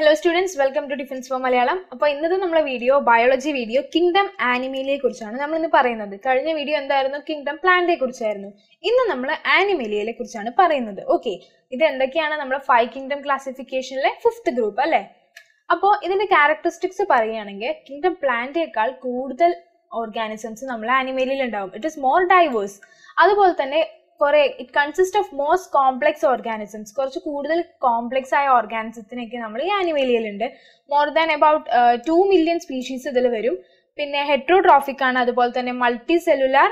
hello students welcome to defence for Malayalam അപ്പോൾ ഇന്നത്തെ നമ്മുടെ വീഡിയോ ബയോളജി വീഡിയോ കിങ്ഡം ആനിമേലിയെ കുറിച്ചാണ് നമ്മൾ ഇന്ന് പറയുന്നത് കഴിഞ്ഞ വീഡിയോ എന്തായിരുന്നു കിങ്ഡം പ്ലാന്റിനെ കുറിച്ചായിരുന്നു ഇന്ന് നമ്മൾ ആനിമേലിയെ കുറിച്ചാണ് പറയുന്നത് ഓക്കെ ഇത് എന്തൊക്കെയാണ് നമ്മുടെ ഫൈവ് കിങ്ഡം ക്ലാസിഫിക്കേഷനിലെ ഫിഫ്ത് ഗ്രൂപ്പ് അല്ലേ അപ്പോൾ ഇതിന്റെ ക്യാരക്ടറിസ്റ്റിക്സ് പറയുകയാണെങ്കിൽ കിങ്ഡം പ്ലാന്റേക്കാൾ കൂടുതൽ ഓർഗാനിസംസ് നമ്മൾ ആനിമേലിയിൽ ഉണ്ടാവും ഇറ്റ് ഇസ് മോർ ഡൈവേഴ്സ് അതുപോലെ തന്നെ കുറെ it consist of most complex organisms കുറച്ച് കൂടുതൽ കോംപ്ലക്സ് ആയ ഓർഗാനിസത്തിനൊക്കെ നമ്മൾ ഈ ഉണ്ട് more than about two million species ഇതിൽ വരും പിന്നെ ഹെട്രോട്രോഫിക് ആണ് അതുപോലെ തന്നെ മൾട്ടി സെല്ലുലാർ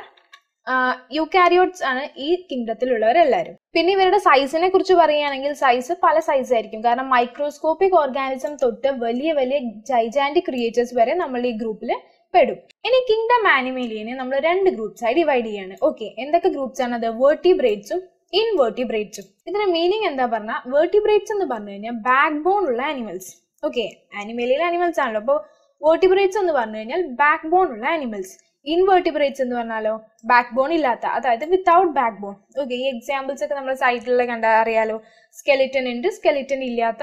യുക്കാരിയോട്സ് ആണ് ഈ കിങ്ഡത്തിലുള്ളവരെല്ലാവരും പിന്നെ ഇവരുടെ സൈസിനെ കുറിച്ച് പറയുകയാണെങ്കിൽ സൈസ് പല സൈസ് ആയിരിക്കും കാരണം മൈക്രോസ്കോപ്പിക് ഓർഗാനിസം തൊട്ട് വലിയ വലിയ ജൈജാൻറ്റിക് ക്രിയേറ്റേഴ്സ് വരെ നമ്മൾ ഈ ഗ്രൂപ്പിൽ പെടും ഇനി കിങ്ഡം ആനിമേലിയനെ നമ്മൾ രണ്ട് ഗ്രൂപ്പ്സ് ആയി ഡിവൈഡ് ചെയ്യാണ് ഓക്കെ എന്തൊക്കെ ഗ്രൂപ്പ്സ് ആണ് അത് വേർട്ടിബ്രേറ്റ്സും ഇൻവേർട്ടിബ്രേറ്റ്സും ഇതിന്റെ മീനിങ് എന്താ പറഞ്ഞാൽ വേർട്ടിബ്രേറ്റ്സ് എന്ന് പറഞ്ഞു കഴിഞ്ഞാൽ ബാക്ക് ബോൺ ഉള്ള ആനിമൽസ് ഓക്കെ ആനിമേലിയൽ ആനിമൽസ് ആണല്ലോ അപ്പോൾ വേർട്ടിബ്രേറ്റ്സ് എന്ന് പറഞ്ഞു കഴിഞ്ഞാൽ ബാക്ക് ബോൺ ഉള്ള ആനിമൽസ് ഇൻവേർട്ടിബ്രേറ്റ്സ് എന്ന് പറഞ്ഞാലോ ബാക്ക് ബോൺ ഇല്ലാത്ത അതായത് വിത്തൗട്ട് ബാക്ക് ബോൺ ഓക്കെ ഈ എക്സാമ്പിൾസ് ഒക്കെ നമ്മുടെ സൈറ്റിലൊക്കെ കണ്ടാൽ അറിയാലോ സ്കെലിറ്റൻ ഉണ്ട് സ്കെലിറ്റൻ ഇല്ലാത്ത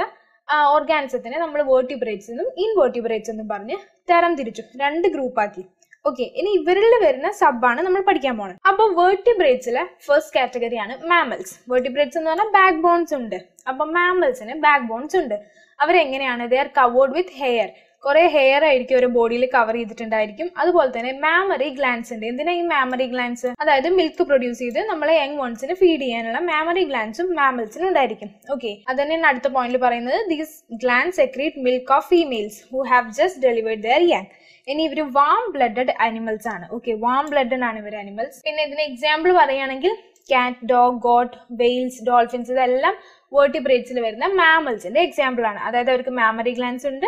ഓർഗാനിസത്തിനെ നമ്മൾ വേർട്ടിബ്രേറ്റ്സ് എന്നും ഇൻവേർട്ടിബ്രേറ്റ്സ് എന്നും പറഞ്ഞ് തരം തിരിച്ചു രണ്ട് ഗ്രൂപ്പാക്കി ഓക്കെ ഇനി ഇവരിൽ വരുന്ന സബാണ് നമ്മൾ പഠിക്കാൻ പോകുന്നത് അപ്പോൾ വേർട്ടിബ്രേറ്റ്സിലെ ഫസ്റ്റ് കാറ്റഗറിയാണ് മാമൽസ് വേർട്ടിബ്രേറ്റ്സ് എന്ന് പറഞ്ഞാൽ ബാക്ക് ബോൺസ് ഉണ്ട് അപ്പോൾ മാമൽസിന് ബാക്ക് ബോൺസ് ഉണ്ട് അവരെങ്ങനെയാണ് they are covered with hair കുറെ ഹെയർ ആയിരിക്കും ഒരു ബോഡിയിൽ കവർ ചെയ്തിട്ടുണ്ടായിരിക്കും അതുപോലെ തന്നെ മാമറി ഗ്ലാൻസ് ഉണ്ട് എന്തിനാ ഈ മാമറി ഗ്ലാൻസ് അതായത് മിൽക്ക് പ്രൊഡ്യൂസ് ചെയ്ത് നമ്മളെ യങ് വൺസിന് ഫീഡ് ചെയ്യാനുള്ള മാമറി ഗ്ലാൻസും മാമൽസിനും ഉണ്ടായിരിക്കും ഓക്കെ അത് തന്നെയാണ് അടുത്ത പോയിന്റിൽ പറയുന്നത് these glands secrete milk of females who have just delivered their young ഇനി ഇവർ വാം ബ്ലഡഡ് അനിമൽസ് ആണ് ഓക്കെ വാം ബ്ലഡഡ് ആണ് ഇവർ അനിമൽസ് പിന്നെ ഇതിന് എക്സാമ്പിൾ പറയുകയാണെങ്കിൽ കാറ്റ് ഡോഗ് ഗോട്ട് വെയിൽസ് ഡോൾഫിൻസ് ഇതെല്ലാം വേർട്ടിബ്രേറ്റ്സിൽ വരുന്ന മാമൽസിന്റെ എക്സാമ്പിൾ ആണ് അതായത് അവർക്ക് മാമറി ഗ്ലാൻസ് ഉണ്ട്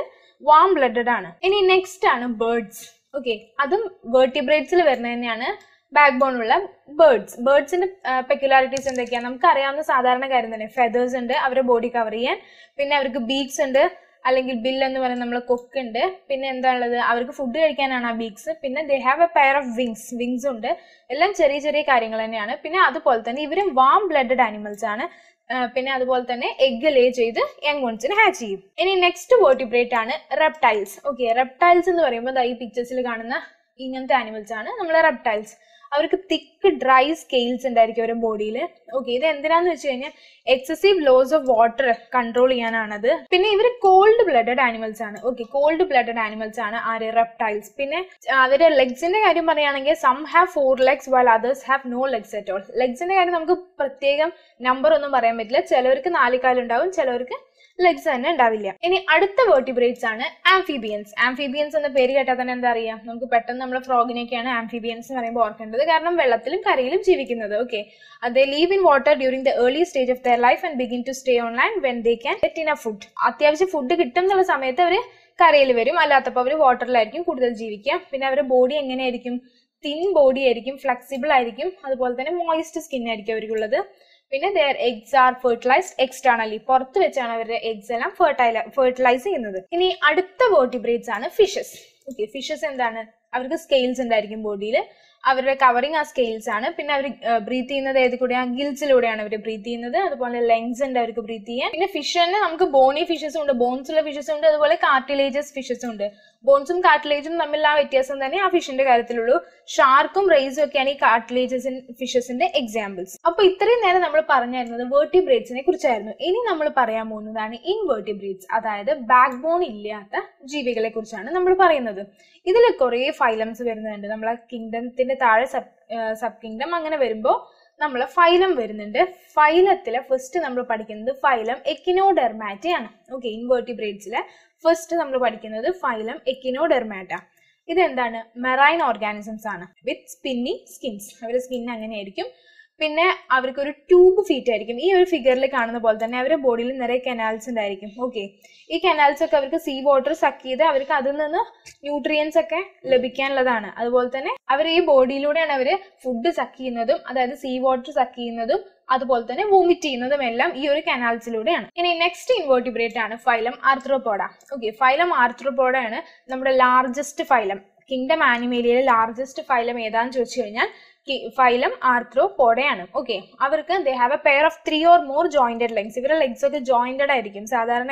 വാം ബ്ലഡഡ് ആണ് ഇനി നെക്സ്റ്റ് ആണ് ബേർഡ്സ് ഓക്കെ അതും വേർട്ടിബ്രേറ്റ്സിൽ വരുന്ന തന്നെയാണ് ബാക്ക് ബോൺ ഉള്ള ബേർഡ്സ് ബേർഡ്സിന്റെ പെക്യുലാരിറ്റീസ് എന്തൊക്കെയാണ് നമുക്ക് അറിയാവുന്ന സാധാരണ കാര്യം തന്നെ ഫെദേഴ്സ് ഉണ്ട് അവരെ ബോഡി കവർ ചെയ്യാൻ പിന്നെ അവർക്ക് ബീക്സ് ഉണ്ട് അല്ലെങ്കിൽ ബിൽ എന്ന് പറയുന്ന കൊക്ക് ഉണ്ട് പിന്നെ എന്താണുള്ളത് അവർക്ക് ഫുഡ് കഴിക്കാനാണ് ആ ബീക്സ് പിന്നെ they have a pair of wings wings ഉണ്ട് എല്ലാം ചെറിയ ചെറിയ കാര്യങ്ങൾ തന്നെയാണ് പിന്നെ അതുപോലെ തന്നെ ഇവരും വാം ബ്ലഡഡ് ആനിമൽസ് ആണ് പിന്നെ അതുപോലെ തന്നെ എഗ് ലേ ചെയ്ത് യങ് വൺസിനെ ഹാച്ച് ചെയ്യും ഇനി നെക്സ്റ്റ് വേർട്ടിബ്രേറ്റ് ആണ് റെപ്റ്റൈൽസ് ഓക്കെ റെപ്റ്റൈൽസ് എന്ന് പറയുമ്പോൾ ഈ പിക്ചേഴ്സിൽ കാണുന്ന ഇങ്ങനത്തെ ആനിമൽസ് ആണ് നമ്മളെ റെപ്റ്റൈൽസ് അവർക്ക് തിക്ക് ഡ്രൈ സ്കെയിൽസ് ഉണ്ടായിരിക്കും അവരുടെ ബോഡിയിൽ ഓക്കെ ഇത് എന്തിനാന്ന് വെച്ച് കഴിഞ്ഞാൽ excessive loss of water control ചെയ്യാനാണത് പിന്നെ ഇവര് കോൾഡ് ബ്ലഡഡ് ആനിമൽസ് ആണ് ഓക്കെ കോൾഡ് ബ്ലഡഡ് ആനിമൽസ് ആണ് ആര് റെപ്റ്റൈൽസ് പിന്നെ അവരുടെ ലെഗ്സിന്റെ കാര്യം പറയുകയാണെങ്കിൽ some have four legs while others have no legs at all ലെഗ്സിന്റെ കാര്യം നമുക്ക് പ്രത്യേകം നമ്പർ ഒന്നും പറയാൻ പറ്റില്ല ചിലവർക്ക് നാല് ചിലവർക്ക് ലെഗ്സ് തന്നെ ഉണ്ടാവില്ല ഇനി അടുത്ത വേർട്ടിബ്രേറ്റ്സ് ആണ് ആംഫിബിയൻസ് ആംഫിബിയൻസ് എന്ന പേര് കേട്ടാൽ തന്നെ എന്താ അറിയാം നമുക്ക് പെട്ടെന്ന് നമ്മൾ ഫ്രോഗിനെയൊക്കെയാണ് ആംഫിബിയൻസ് എന്ന് പറയുമ്പോൾ ഓർക്കേണ്ടത് കാരണം വെള്ളത്തിലും കരയിലും ജീവിക്കുന്നത് ഓക്കെ അത് live in water during the early stage of their life and begin to stay on land when they can get in a food അത്യാവശ്യം ഫുഡ് കിട്ടും എന്നുള്ള സമയത്ത് അവർ കരയിൽ വരും അല്ലാത്തപ്പോൾ അവർ വാട്ടറിലായിരിക്കും കൂടുതൽ ജീവിക്കുക പിന്നെ അവരുടെ ബോഡി എങ്ങനെയായിരിക്കും തിൻ ബോഡി ആയിരിക്കും ഫ്ലെക്സിബിൾ ആയിരിക്കും അതുപോലെ തന്നെ മോയിസ്റ്റ് സ്കിൻ ആയിരിക്കും അവർക്കുള്ളത് പിന്നെ their eggs are fertilized externally പുറത്ത് വെച്ചാണ് അവരുടെ എഗ്സ് എല്ലാം ഫെർട്ടൈല ഫെർട്ടിലൈസ് ചെയ്യുന്നത് ഇനി അടുത്ത വേർട്ടിബ്രേറ്റ്സ് ആണ് ഫിഷസ് ഓക്കെ ഫിഷസ് എന്താണ് അവർക്ക് സ്കെയിൽസ് ഉണ്ടായിരിക്കും ബോഡിയിൽ അവരുടെ കവറിങ് ആ സ്കെയിൽസ് ആണ് പിന്നെ അവർ ബ്രീത്ത് ചെയ്യുന്നത് ഏത് കൂടെ ആ ഗിൽസിലൂടെയാണ് അവർ ബ്രീത്ത് ചെയ്യുന്നത് അതുപോലെ ലെങ്സ് ഉണ്ട് അവർക്ക് ബ്രീത്ത് ചെയ്യാൻ പിന്നെ ഫിഷ് തന്നെ നമുക്ക് ബോണി ഫിഷസും ഉണ്ട് ബോൺസ് ഉള്ള ഫിഷസും ഉണ്ട് അതുപോലെ കാർട്ടിലേജസ് ഫിഷസും ഉണ്ട് ബോൺസും കാർട്ടിലേജും തമ്മിലുള്ള ആ വ്യത്യാസം തന്നെ ആ ഫിഷിന്റെ കാര്യത്തിലുള്ളൂ ഷാർക്കും റൈസും ഒക്കെയാണ് ഈ കാർട്ടിലേജസ് ഫിഷസിന്റെ എക്സാമ്പിൾസ് അപ്പൊ ഇത്രയും നേരം നമ്മൾ പറഞ്ഞായിരുന്നത് വേർട്ടിബ്രേറ്റ്സിനെ കുറിച്ചായിരുന്നു ഇനി നമ്മൾ പറയാൻ പോകുന്നതാണ് ഇൻവേർട്ടിബ്രേറ്റ്സ് അതായത് ബാക്ക് ബോൺ ഇല്ലാത്ത ജീവികളെ കുറിച്ചാണ് നമ്മൾ പറയുന്നത് ഇതിൽ കുറെ ഫൈലംസ് വരുന്നുണ്ട് നമ്മളെ കിങ്ഡത്തിന്റെ താഴെ സബ് സബ് കിങ്ഡം അങ്ങനെ വരുമ്പോൾ നമ്മൾ ഫൈലം വരുന്നുണ്ട് ഫൈലത്തിലെ ഫസ്റ്റ് നമ്മൾ പഠിക്കുന്നത് ഫൈലം ആണ് ഓക്കെ ഇൻവേർട്ടിബ്രേറ്റ്സിലെ ഫസ്റ്റ് നമ്മൾ പഠിക്കുന്നത് ഫൈലം എക്കിനോഡെർമാറ്റ ഇതെന്താണ് മെറൈൻ ഓർഗാനിസംസ് ആണ് വിത്ത് സ്പിന്നി സ്കിൻസ് അവരുടെ സ്കിൻ അങ്ങനെയായിരിക്കും പിന്നെ അവർക്ക് ഒരു ട്യൂബ് ഫീറ്റ് ആയിരിക്കും ഈ ഒരു ഫിഗറിൽ കാണുന്ന പോലെ തന്നെ അവരുടെ ബോഡിയിൽ നിറയെ കനാൽസ് ഉണ്ടായിരിക്കും ഓക്കെ ഈ കനാൽസ് ഒക്കെ അവർക്ക് സീ വാട്ടർ സക്ക് ചെയ്ത് അവർക്ക് അതിൽ നിന്ന് ന്യൂട്രിയൻസ് ഒക്കെ ലഭിക്കാനുള്ളതാണ് അതുപോലെ തന്നെ അവർ ഈ ബോഡിയിലൂടെയാണ് അവർ ഫുഡ് സക്ക് ചെയ്യുന്നതും അതായത് സീ വാട്ടർ സക്ക് ചെയ്യുന്നതും അതുപോലെ തന്നെ വോമിറ്റ് ചെയ്യുന്നതും എല്ലാം ഈ ഒരു കനാൽസിലൂടെയാണ് ഇനി നെക്സ്റ്റ് ഇൻവേർട്ടിബ്രേറ്റ് ആണ് phylum Arthropoda okay phylum Arthropoda ആണ് നമ്മുടെ ലാർജസ്റ്റ് ഫൈലം കിങ്ഡം ആനിമേലിയയിലെ ലാർജസ്റ്റ് ഫൈലം ഏതാന്ന് ചോദിച്ചു കഴിഞ്ഞാൽ ഫൈലം ആർത്രോപോഡയാണ് ഓക്കെ അവർക്ക് they have a pair of three or more jointed legs ഇവരുടെ ലെഗ്സ് ഒക്കെ ജോയിന്റഡ് ആയിരിക്കും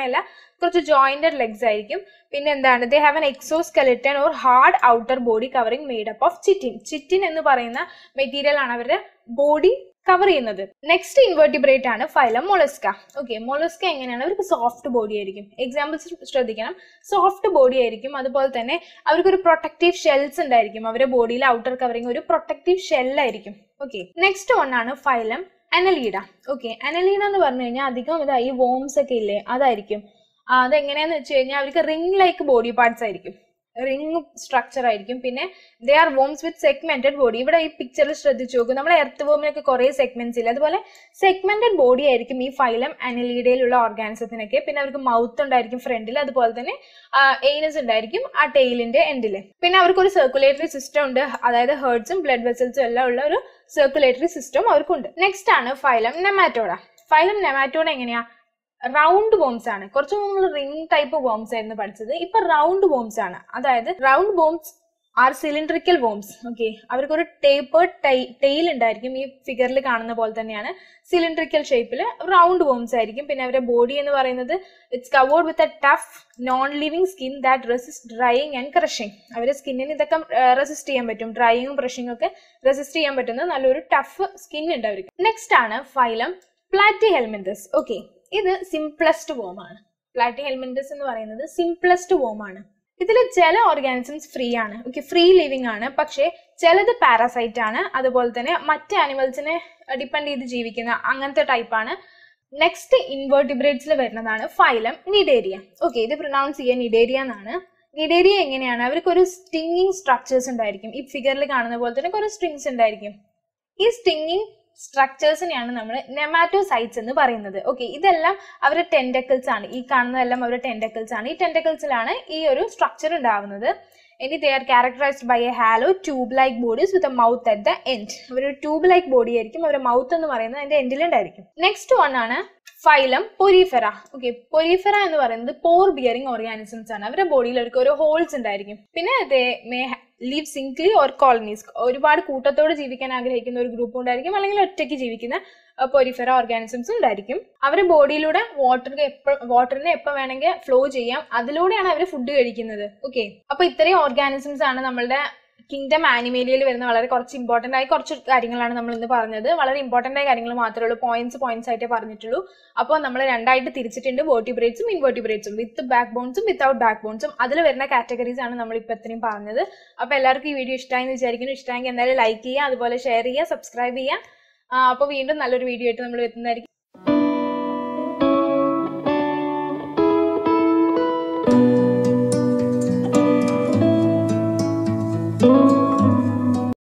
അല്ല കുറച്ച് ജോയിന്റഡ് ലെഗ്സ് ആയിരിക്കും പിന്നെ എന്താണ് they have an exoskeleton or hard outer body covering made up of chitin chitin എന്ന് പറയുന്ന മെറ്റീരിയൽ ആണ് അവരുടെ ബോഡി കവർ ചെയ്യുന്നത് നെക്സ്റ്റ് ഇൻവേർട്ടിബ്രേറ്റ് ആണ് ഫൈലം മൊളസ്ക ഓക്കെ മൊളസ്ക എങ്ങനെയാണ് അവർക്ക് സോഫ്റ്റ് ബോഡി ആയിരിക്കും എക്സാമ്പിൾസ് ശ്രദ്ധിക്കണം സോഫ്റ്റ് ബോഡി ആയിരിക്കും അതുപോലെ തന്നെ ഒരു പ്രൊട്ടക്റ്റീവ് ഷെൽസ് ഉണ്ടായിരിക്കും അവരുടെ ബോഡിയിൽ ഔട്ടർ കവറിങ് ഒരു പ്രൊട്ടക്റ്റീവ് ഷെല്ലായിരിക്കും ഓക്കെ നെക്സ്റ്റ് വൺ ആണ് ഫൈലം അനലീഡ ഓക്കെ അനലീഡ എന്ന് പറഞ്ഞു കഴിഞ്ഞാൽ അധികം ഇതായി വോംസ് ഒക്കെ ഇല്ലേ അതായിരിക്കും അതെങ്ങനെയാന്ന് വെച്ച് കഴിഞ്ഞാൽ അവർക്ക് റിംഗ് ലൈക്ക് ബോഡി പാർട്സ് ആയിരിക്കും റിംഗ് സ്ട്രക്ചർ ആയിരിക്കും പിന്നെ they are worms with segmented body ഇവിടെ ഈ പിക്ചറിൽ ശ്രദ്ധിച്ചു നോക്കും നമ്മൾ എർത്ത് വോമിനൊക്കെ കുറെ സെഗ്മെന്റ്സ് ഇല്ല അതുപോലെ സെഗ്മെന്റഡ് ബോഡി ആയിരിക്കും ഈ ഫൈലം അനലീഡയിലുള്ള ഓർഗാനിസത്തിനൊക്കെ പിന്നെ അവർക്ക് മൗത്ത് ഉണ്ടായിരിക്കും ഫ്രണ്ടിൽ അതുപോലെ തന്നെ എയിനസ് ഉണ്ടായിരിക്കും ആ ടെയിലിന്റെ എൻഡിൽ പിന്നെ അവർക്ക് ഒരു സർക്കുലേറ്ററി സിസ്റ്റം ഉണ്ട് അതായത് ഹേർട്സും ബ്ലഡ് വെസൽസും എല്ലാം ഉള്ള ഒരു സർക്കുലേറ്ററി സിസ്റ്റം അവർക്കുണ്ട് നെക്സ്റ്റ് ആണ് ഫൈലം നെമാറ്റോഡ ഫൈലം നെമാറ്റോഡ എങ്ങനെയാ റൗണ്ട് ബോംസ് ആണ് കുറച്ച് നമ്മൾ റിംഗ് ടൈപ്പ് ബോംസ് ആയിരുന്നു പഠിച്ചത് ഇപ്പൊ റൗണ്ട് ബോംസ് ആണ് അതായത് round worms are cylindrical worms okay അവർക്കൊരു ടേപ്പേർഡ് ടെയിൽ ഉണ്ടായിരിക്കും ഈ ഫിഗറിൽ കാണുന്ന പോലെ തന്നെയാണ് സിലിണ്ടറിക്കൽ ഷേപ്പിൽ റൗണ്ട് ബോംസ് ആയിരിക്കും പിന്നെ അവരുടെ ബോഡി എന്ന് പറയുന്നത് it's covered with a tough non living skin that resist drying and crushing അവരുടെ സ്കിന്നിന് ഇതൊക്കെ റെസിസ്റ്റ് ചെയ്യാൻ പറ്റും ഡ്രൈയിങ്ങും ക്രഷിങ്ങും ഒക്കെ റെസിസ്റ്റ് ചെയ്യാൻ പറ്റുന്ന നല്ലൊരു ടഫ് സ്കിൻ ഉണ്ട് അവർക്ക് നെക്സ്റ്റ് ആണ് ഫൈലം പ്ലാറ്റി ഹെൽമെന്റസ് ഓക്കെ ഇത് സിംപ്ലസ്റ്റ് വോം ആണ് പ്ലാറ്റി ഹെൽമെന്റസ് എന്ന് പറയുന്നത് സിംപ്ലസ്റ്റ് വോം ആണ് ഇതിൽ ചില ഓർഗാനിസംസ് ഫ്രീ ആണ് ഓക്കെ ഫ്രീ ലിവിങ് ആണ് പക്ഷേ ചിലത് പാരാസൈറ്റ് ആണ് അതുപോലെ തന്നെ മറ്റ് ആനിമൽസിനെ ഡിപ്പെൻഡ് ചെയ്ത് ജീവിക്കുന്ന അങ്ങനത്തെ ടൈപ്പ് ആണ് നെക്സ്റ്റ് ഇൻവേർട്ടിബ്രേറ്റ്സിൽ വരുന്നതാണ് ഫൈലം നിഡേരിയ ഓക്കെ ഇത് പ്രൊനൗൺസ് ചെയ്യുക നിഡേരിയ എന്നാണ് നിഡേരിയ എങ്ങനെയാണ് അവർക്ക് ഒരു സ്റ്റിങ്ങിങ് സ്ട്രക്ചേഴ്സ് ഉണ്ടായിരിക്കും ഈ ഫിഗറിൽ കാണുന്ന പോലെ തന്നെ കുറേ സ്ട്രിങ്സ് ഉണ്ടായിരിക്കും ഈ സ്റ്റിങ്ങിങ് സ്ട്രക്ചേഴ്സിനെയാണ് നമ്മൾ നെമാറ്റോസൈറ്റ്സ് എന്ന് പറയുന്നത് ഓക്കെ ഇതെല്ലാം അവരുടെ ടെൻഡക്കിൾസ് ആണ് ഈ കാണുന്നതെല്ലാം അവരുടെ ടെൻഡക്കിൾസ് ആണ് ഈ ടെൻഡക്കിൾസിലാണ് ഈ ഒരു സ്ട്രക്ചർ ഉണ്ടാവുന്നത് ഇനി they are characterized by a hollow tube like bodies with a mouth at the end അവരൊരു ട്യൂബ് ലൈക്ക് ബോഡി ആയിരിക്കും അവരുടെ മൗത്ത് എന്ന് പറയുന്നത് അതിന്റെ എൻഡിലുണ്ടായിരിക്കും നെക്സ്റ്റ് വൺ ആണ് ഫൈലം പൊരീഫെറ ഓക്കെ പൊരീഫെറ എന്ന് പറയുന്നത് പോർ ബിയറിംഗ് ഓർഗാനിസംസ് ആണ് അവരുടെ ബോഡിയിൽ അവർക്ക് ഓരോ ഹോൾസ് ഉണ്ടായിരിക്കും പിന്നെ they may live single or colonies ഒരുപാട് കൂട്ടത്തോട് ജീവിക്കാൻ ആഗ്രഹിക്കുന്ന ഒരു ഗ്രൂപ്പ് ഉണ്ടായിരിക്കും അല്ലെങ്കിൽ ഒറ്റയ്ക്ക് ജീവിക്കുന്ന പൊരിഫറ ഓർഗാനിസംസ് ഉണ്ടായിരിക്കും അവർ ബോഡിയിലൂടെ വാട്ടർ എപ്പോൾ വാട്ടറിനെ എപ്പോൾ വേണമെങ്കിൽ ഫ്ലോ ചെയ്യാം അതിലൂടെയാണ് അവർ ഫുഡ് കഴിക്കുന്നത് ഓക്കെ അപ്പൊ ഇത്രയും ഓർഗാനിസംസ് ആണ് നമ്മളുടെ കിങ്ഡം ആനിമേലിയയിൽ വരുന്ന വളരെ കുറച്ച് ഇമ്പോർട്ടൻ്റ് ആയ കുറച്ച് കാര്യങ്ങളാണ് നമ്മൾ ഇന്ന് പറഞ്ഞത് വളരെ ഇമ്പോർട്ടൻ്റ് ആയ കാര്യങ്ങൾ മാത്രമേ ഉള്ളൂ പോയിന്റ്സ് പോയിന്റ്സ് ആയിട്ടേ പറഞ്ഞിട്ടുള്ളൂ അപ്പോൾ നമ്മൾ രണ്ടായിട്ട് തിരിച്ചിട്ടുണ്ട് വോട്ടിബ്രേറ്റ്സും ഇൻവോട്ടിബ്രേറ്റ്സും വിത്ത് ബാക്ക് ബോൺസും വിത്തൗട്ട് ബാക്ക് ബോൺസും അതിൽ വരുന്ന കാറ്റഗറീസ് ആണ് നമ്മൾ ഇപ്പോൾ ഇത്രയും പറഞ്ഞത് അപ്പോൾ എല്ലാവർക്കും ഈ വീഡിയോ ഇഷ്ടമായി എന്ന് വിചാരിക്കുന്നു ഇഷ്ടമായെങ്കിൽ എന്തായാലും ലൈക്ക് ചെയ്യുക അതുപോലെ ഷെയർ ചെയ്യുക സബ്സ്ക്രൈബ് ചെയ്യുക അപ്പോൾ വീണ്ടും നല്ലൊരു വീഡിയോ ആയിട്ട് നമ്മൾ എത്തുന്നതായിരിക്കും